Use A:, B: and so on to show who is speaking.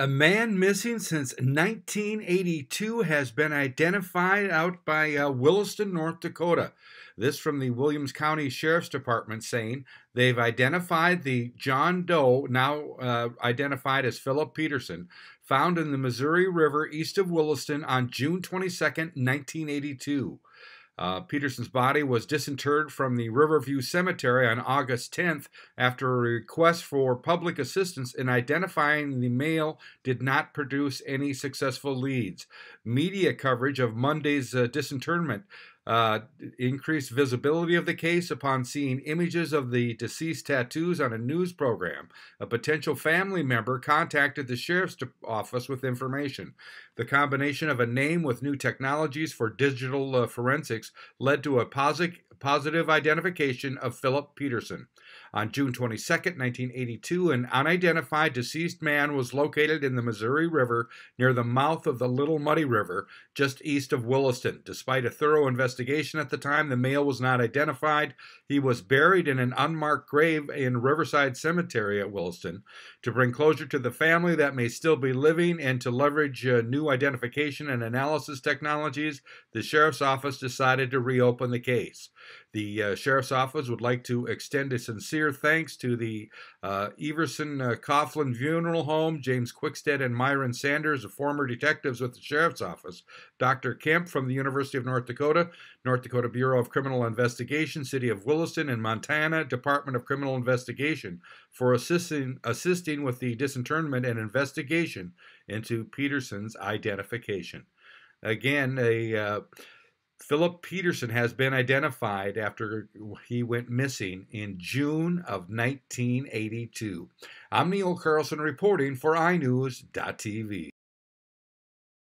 A: A man missing since 1982 has been identified out by uh, Williston, North Dakota. This from the Williams County Sheriff's Department saying they've identified the John Doe, now uh, identified as Philip Peterson, found in the Missouri River east of Williston on June 22, 1982. Uh, Peterson's body was disinterred from the Riverview Cemetery on August 10th after a request for public assistance in identifying the male did not produce any successful leads. Media coverage of Monday's uh, disinterment uh, increased visibility of the case upon seeing images of the deceased tattoos on a news program. A potential family member contacted the sheriff's office with information. The combination of a name with new technologies for digital uh, forensics led to a positive positive identification of Philip Peterson. On June 22, 1982, an unidentified deceased man was located in the Missouri River near the mouth of the Little Muddy River, just east of Williston. Despite a thorough investigation at the time, the male was not identified. He was buried in an unmarked grave in Riverside Cemetery at Williston. To bring closure to the family that may still be living and to leverage uh, new identification and analysis technologies, the sheriff's office decided to reopen the case. The uh, Sheriff's Office would like to extend a sincere thanks to the uh, Everson uh, Coughlin Funeral Home, James Quickstead and Myron Sanders, former detectives with the Sheriff's Office, Dr. Kemp from the University of North Dakota, North Dakota Bureau of Criminal Investigation, City of Williston and Montana, Department of Criminal Investigation, for assisting, assisting with the disinterment and investigation into Peterson's identification. Again, a uh, Philip Peterson has been identified after he went missing in June of 1982. I'm Neil Carlson reporting for iNews.tv.